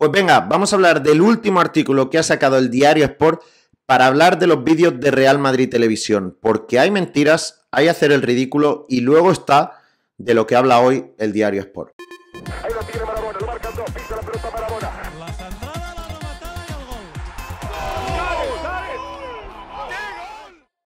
Pues venga, vamos a hablar del último artículo que ha sacado el diario Sport para hablar de los vídeos de Real Madrid Televisión, porque hay mentiras, hay hacer el ridículo y luego está de lo que habla hoy el diario Sport.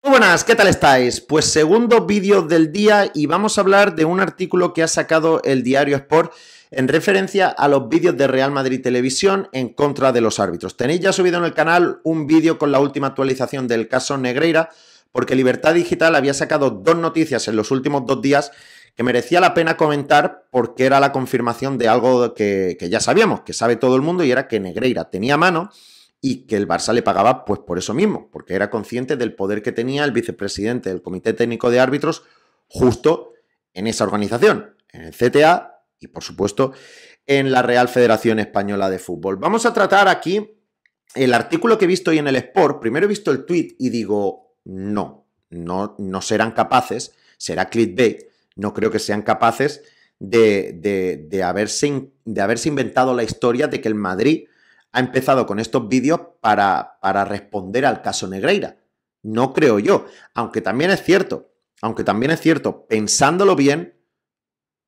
Muy buenas, ¿qué tal estáis? Pues segundo vídeo del día y vamos a hablar de un artículo que ha sacado el diario Sport en referencia a los vídeos de Real Madrid Televisión en contra de los árbitros. Tenéis ya subido en el canal un vídeo con la última actualización del caso Negreira, porque Libertad Digital había sacado dos noticias en los últimos dos días que merecía la pena comentar porque era la confirmación de algo que, ya sabíamos, que sabe todo el mundo, y era que Negreira tenía mano y que el Barça le pagaba pues por eso mismo, porque era consciente del poder que tenía el vicepresidente del Comité Técnico de Árbitros justo en esa organización, en el CTA y por supuesto en la Real Federación Española de Fútbol. Vamos a tratar aquí el artículo que he visto hoy en el Sport. Primero he visto el tweet y digo, no, no, no serán capaces, será clickbait, no creo que sean capaces de, de, haberse, de haberse inventado la historia de que el Madrid ha empezado con estos vídeos para, para responder al caso Negreira. No creo yo, aunque también es cierto, aunque también es cierto, pensándolo bien,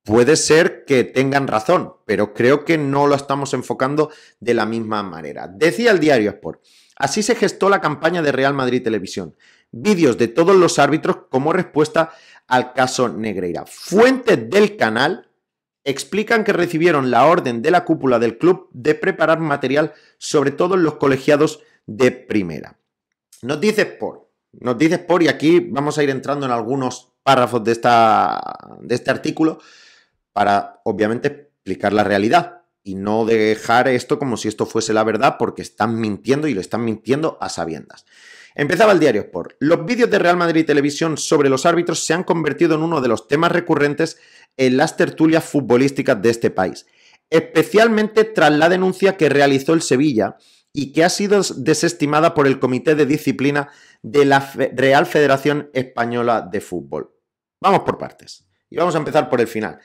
Puede ser que tengan razón, pero creo que no lo estamos enfocando de la misma manera. Decía el diario Sport, así se gestó la campaña de Real Madrid Televisión. Vídeos de todos los árbitros como respuesta al caso Negreira. Fuentes del canal explican que recibieron la orden de la cúpula del club de preparar material sobre todo los colegiados de primera. Nos dice Sport, nos dice Sport y aquí vamos a ir entrando en algunos párrafos de, esta, de este artículo para obviamente explicar la realidad y no dejar esto como si esto fuese la verdad porque están mintiendo y lo están mintiendo a sabiendas. Empezaba el diario Sport. Los vídeos de Real Madrid y Televisión sobre los árbitros se han convertido en uno de los temas recurrentes en las tertulias futbolísticas de este país, especialmente tras la denuncia que realizó el Sevilla y que ha sido desestimada por el Comité de Disciplina de la Real Federación Española de Fútbol. Vamos por partes. Y vamos a empezar por el final.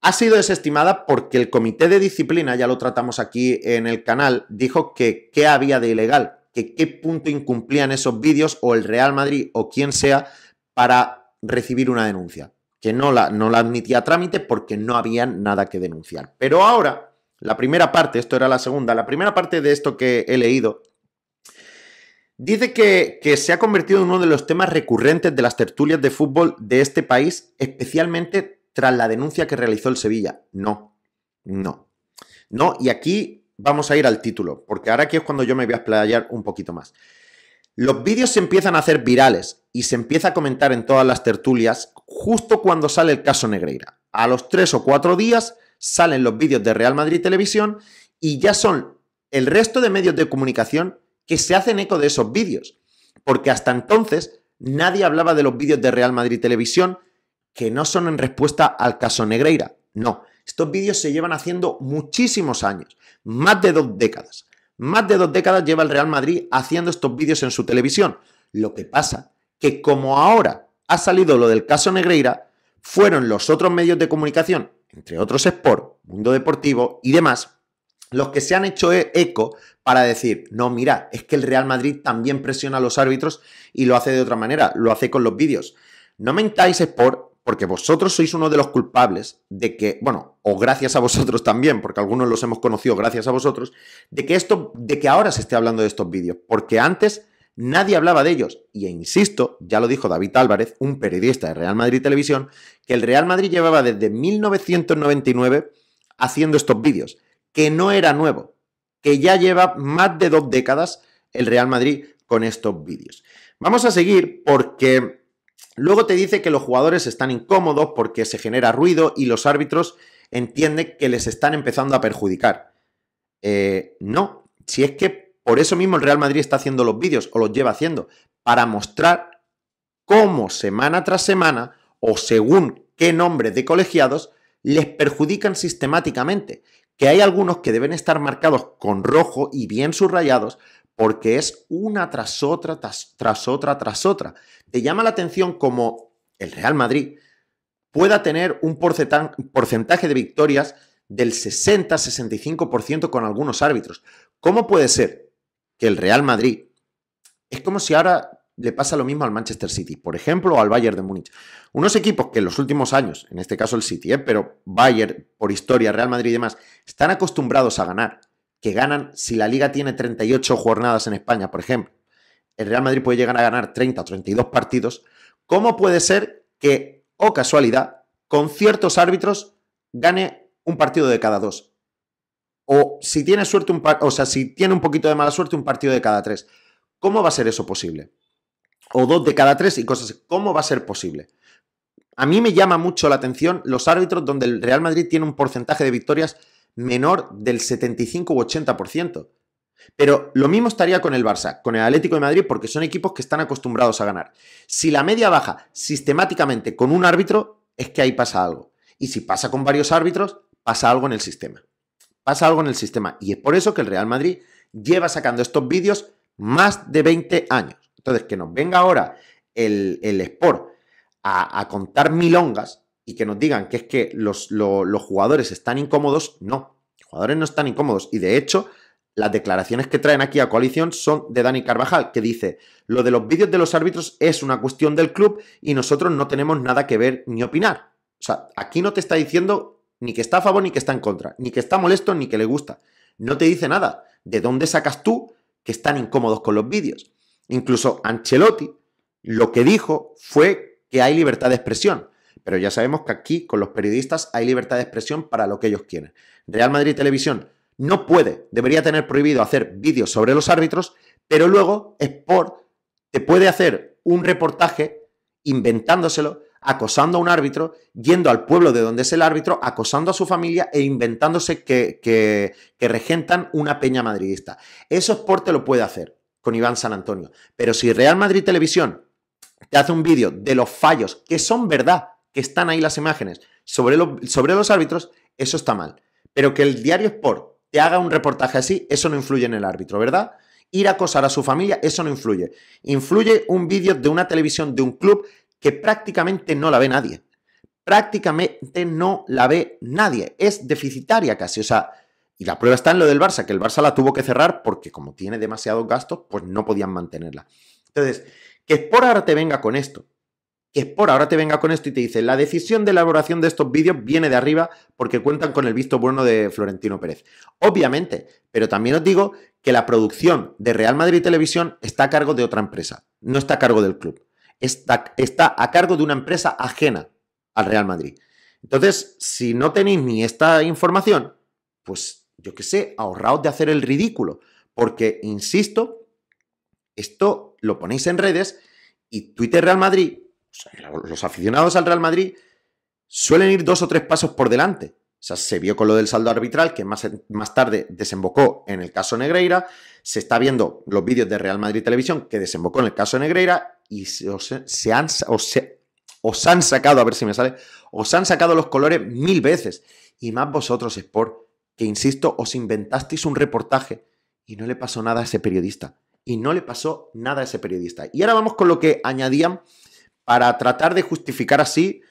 Ha sido desestimada porque el comité de disciplina, ya lo tratamos aquí en el canal, dijo que qué había de ilegal, que qué punto incumplían esos vídeos o el Real Madrid o quien sea para recibir una denuncia, que no la, no la admitía trámite porque no había nada que denunciar. Pero ahora, la primera parte, esto era la segunda, la primera parte de esto que he leído Dice que, que, se ha convertido en uno de los temas recurrentes de las tertulias de fútbol de este país, especialmente tras la denuncia que realizó el Sevilla. No, no. No, y aquí vamos a ir al título, porque ahora aquí es cuando yo me voy a explayar un poquito más. Los vídeos se empiezan a hacer virales y se empieza a comentar en todas las tertulias justo cuando sale el caso Negreira. A los tres o cuatro días salen los vídeos de Real Madrid Televisión y ya son el resto de medios de comunicación que se hacen eco de esos vídeos. Porque hasta entonces nadie hablaba de los vídeos de Real Madrid Televisión, que no son en respuesta al caso Negreira. No, estos vídeos se llevan haciendo muchísimos años, más de dos décadas. Más de dos décadas lleva el Real Madrid haciendo estos vídeos en su televisión. Lo que pasa que como ahora ha salido lo del caso Negreira, fueron los otros medios de comunicación, entre otros Sport, Mundo Deportivo y demás, los que se han hecho e-, eco para decir, no, mira, es que el Real Madrid también presiona a los árbitros y lo hace de otra manera, lo hace con los vídeos. No mentáis Sport, porque vosotros sois uno de los culpables de que, bueno, o gracias a vosotros también, porque algunos los hemos conocido gracias a vosotros, de que esto, de que ahora se esté hablando de estos vídeos, porque antes nadie hablaba de ellos. Y e insisto, ya lo dijo David Álvarez, un periodista de Real Madrid Televisión, que el Real Madrid llevaba desde 1999 haciendo estos vídeos, que no era nuevo, que ya lleva más de dos décadas el Real Madrid con estos vídeos. Vamos a seguir porque Luego te dice que los jugadores están incómodos porque se genera ruido y los árbitros entienden que les están empezando a perjudicar. Eh, no, si es que por eso mismo el Real Madrid está haciendo los vídeos o los lleva haciendo, para mostrar cómo semana tras semana o según qué nombre de colegiados les perjudican sistemáticamente, que hay algunos que deben estar marcados con rojo y bien subrayados porque es una tras otra, tras, otra, tras otra. Te llama la atención como el Real Madrid pueda tener un porcentaje de victorias del 60-65% con algunos árbitros. ¿Cómo puede ser que el Real Madrid es como si ahora le pasa lo mismo al Manchester City, por ejemplo, o al Bayern de Múnich? Unos equipos que en los últimos años, en este caso el City, eh, pero Bayern por historia, Real Madrid y demás, están acostumbrados a ganar que ganan, si la liga tiene 38 jornadas en España, por ejemplo, el Real Madrid puede llegar a ganar 30 o 32 partidos, ¿cómo puede ser que, o casualidad, con ciertos árbitros gane un partido de cada dos? O si tiene suerte, un o sea, si tiene un poquito de mala suerte, un partido de cada tres. ¿Cómo va a ser eso posible? O dos de cada tres y cosas así. ¿Cómo va a ser posible? A mí me llama mucho la atención los árbitros donde el Real Madrid tiene un porcentaje de victorias menor del 75 u 80%. Pero lo mismo estaría con el Barça, con el Atlético de Madrid, porque son equipos que están acostumbrados a ganar. Si la media baja sistemáticamente con un árbitro, es que ahí pasa algo. Y si pasa con varios árbitros, pasa algo en el sistema. Pasa algo en el sistema. Y es por eso que el Real Madrid lleva sacando estos vídeos más de 20 años. Entonces, que nos venga ahora el, Sport a, a contar milongas, y que nos digan que es que los, jugadores están incómodos, no, los jugadores no están incómodos. Y de hecho, las declaraciones que traen aquí a coalición son de Dani Carvajal, que dice, lo de los vídeos de los árbitros es una cuestión del club y nosotros no tenemos nada que ver ni opinar. O sea, aquí no te está diciendo ni que está a favor ni que está en contra, ni que está molesto ni que le gusta. No te dice nada. ¿De dónde sacas tú que están incómodos con los vídeos? Incluso Ancelotti lo que dijo fue que hay libertad de expresión. Pero ya sabemos que aquí con los periodistas hay libertad de expresión para lo que ellos quieren. Real Madrid Televisión no puede, debería tener prohibido hacer vídeos sobre los árbitros, pero luego Sport te puede hacer un reportaje inventándoselo, acosando a un árbitro, yendo al pueblo de donde es el árbitro, acosando a su familia e inventándose que, regentan una peña madridista. Eso Sport te lo puede hacer con Iván San Antonio. Pero si Real Madrid Televisión te hace un vídeo de los fallos, que son verdad, están ahí las imágenes sobre, sobre los árbitros, eso está mal. Pero que el diario Sport te haga un reportaje así, eso no influye en el árbitro, ¿verdad? Ir a acosar a su familia, eso no influye. Influye un vídeo de una televisión de un club que prácticamente no la ve nadie. Prácticamente no la ve nadie. Es deficitaria casi. O sea, y la prueba está en lo del Barça, que el Barça la tuvo que cerrar porque como tiene demasiados gastos, pues no podían mantenerla. Entonces, que Sport ahora te venga con esto, que por ahora te venga con esto y te dice, la decisión de elaboración de estos vídeos viene de arriba porque cuentan con el visto bueno de Florentino Pérez. Obviamente, pero también os digo que la producción de Real Madrid Televisión está a cargo de otra empresa, no está a cargo del club, está, está a cargo de una empresa ajena al Real Madrid. Entonces, si no tenéis ni esta información, pues yo qué sé, ahorraos de hacer el ridículo, porque, insisto, esto lo ponéis en redes y Twitter Real Madrid los aficionados al Real Madrid suelen ir dos o tres pasos por delante. O sea, se vio con lo del saldo arbitral, que más, más, tarde desembocó en el caso Negreira. Se está viendo los vídeos de Real Madrid Televisión, que desembocó en el caso Negreira. Y se, os, han, os han sacado, a ver si me sale, os han sacado los colores mil veces. Y más vosotros, Sport, que insisto, os inventasteis un reportaje y no le pasó nada a ese periodista. Y no le pasó nada a ese periodista. Y ahora vamos con lo que añadían para tratar de justificar así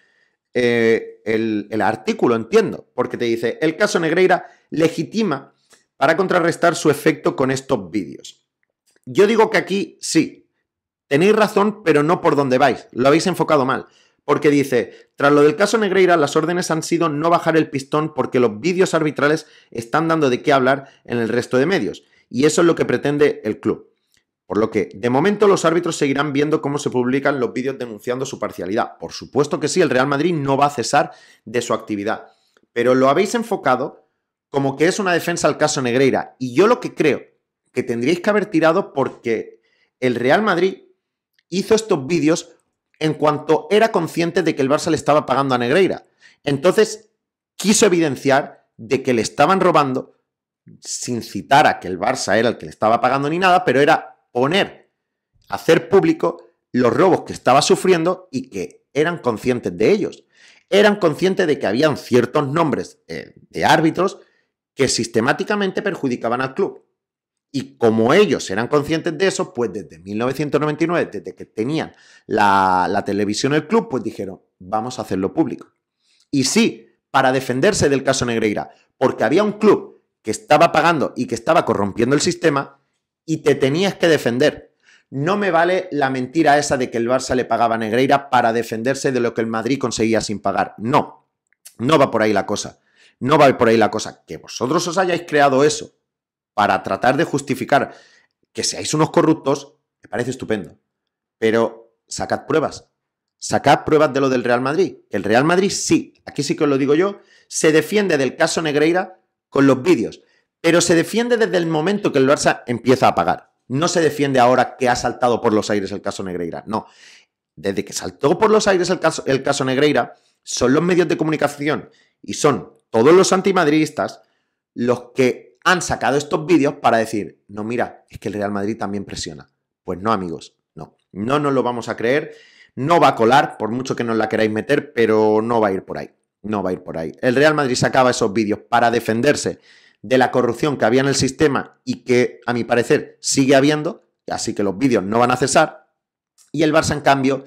eh, el, el artículo, entiendo, porque te dice, el caso Negreira legitima para contrarrestar su efecto con estos vídeos. Yo digo que aquí sí, tenéis razón, pero no por donde vais, lo habéis enfocado mal porque dice, tras lo del caso Negreira, las órdenes han sido no bajar el pistón porque los vídeos arbitrales están dando de qué hablar en el resto de medios. Y eso es lo que pretende el club. Por lo que, de momento, los árbitros seguirán viendo cómo se publican los vídeos denunciando su parcialidad. Por supuesto que sí, el Real Madrid no va a cesar de su actividad. Pero lo habéis enfocado como que es una defensa al caso Negreira. Y yo lo que creo que tendríais que haber tirado porque el Real Madrid hizo estos vídeos en cuanto era consciente de que el Barça le estaba pagando a Negreira. Entonces, quiso evidenciar de que le estaban robando sin citar a que el Barça era el que le estaba pagando ni nada, pero era poner, hacer público los robos que estaba sufriendo y que eran conscientes de ellos. Eran conscientes de que habían ciertos nombres eh, de árbitros que sistemáticamente perjudicaban al club. Y como ellos eran conscientes de eso, pues desde 1999, desde que tenían la, televisión el club, pues dijeron, vamos a hacerlo público. Y sí, para defenderse del caso Negreira, porque había un club que estaba pagando y que estaba corrompiendo el sistema, y te tenías que defender. No me vale la mentira esa de que el Barça le pagaba a Negreira para defenderse de lo que el Madrid conseguía sin pagar. No, no va por ahí la cosa. No va por ahí la cosa. Que vosotros os hayáis creado eso para tratar de justificar que seáis unos corruptos, me parece estupendo. Pero sacad pruebas. Sacad pruebas de lo del Real Madrid. El Real Madrid sí, aquí sí que os lo digo yo, se defiende del caso Negreira con los vídeos. Pero se defiende desde el momento que el Barça empieza a pagar. No se defiende ahora que ha saltado por los aires el caso Negreira. No. Desde que saltó por los aires el caso, el caso Negreira, son los medios de comunicación y son todos los antimadridistas los que han sacado estos vídeos para decir, no, mira, es que el Real Madrid también presiona. Pues no, amigos, no. No nos lo vamos a creer. No va a colar, por mucho que nos la queráis meter, pero no va a ir por ahí. No va a ir por ahí. El Real Madrid sacaba esos vídeos para defenderse de la corrupción que había en el sistema y que, a mi parecer, sigue habiendo, así que los vídeos no van a cesar. Y el Barça, en cambio,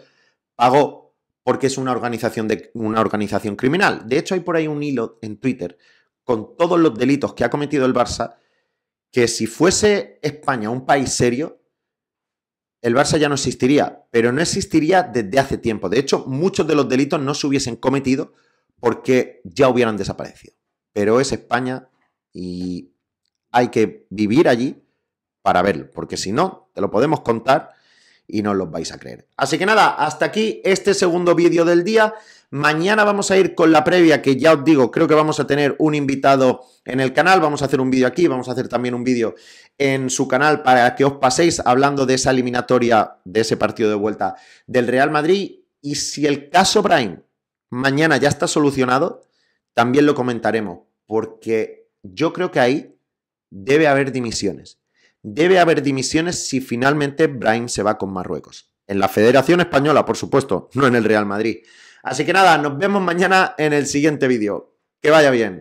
pagó porque es una organización, de, una organización criminal. De hecho, hay por ahí un hilo en Twitter con todos los delitos que ha cometido el Barça, que si fuese España un país serio, el Barça ya no existiría, pero no existiría desde hace tiempo. De hecho, muchos de los delitos no se hubiesen cometido porque ya hubieran desaparecido. Pero es España y hay que vivir allí para verlo, porque si no, te lo podemos contar y no lo vais a creer. Así que nada, hasta aquí este segundo vídeo del día. Mañana vamos a ir con la previa, que ya os digo, creo que vamos a tener un invitado en el canal, vamos a hacer un vídeo aquí, vamos a hacer también un vídeo en su canal para que os paséis hablando de esa eliminatoria, de ese partido de vuelta del Real Madrid. Y si el caso Brian mañana ya está solucionado, también lo comentaremos, porque yo creo que ahí debe haber dimisiones. Debe haber dimisiones si finalmente Brian se va con Marruecos. En la Federación Española, por supuesto, no en el Real Madrid. Así que nada, nos vemos mañana en el siguiente vídeo. Que vaya bien.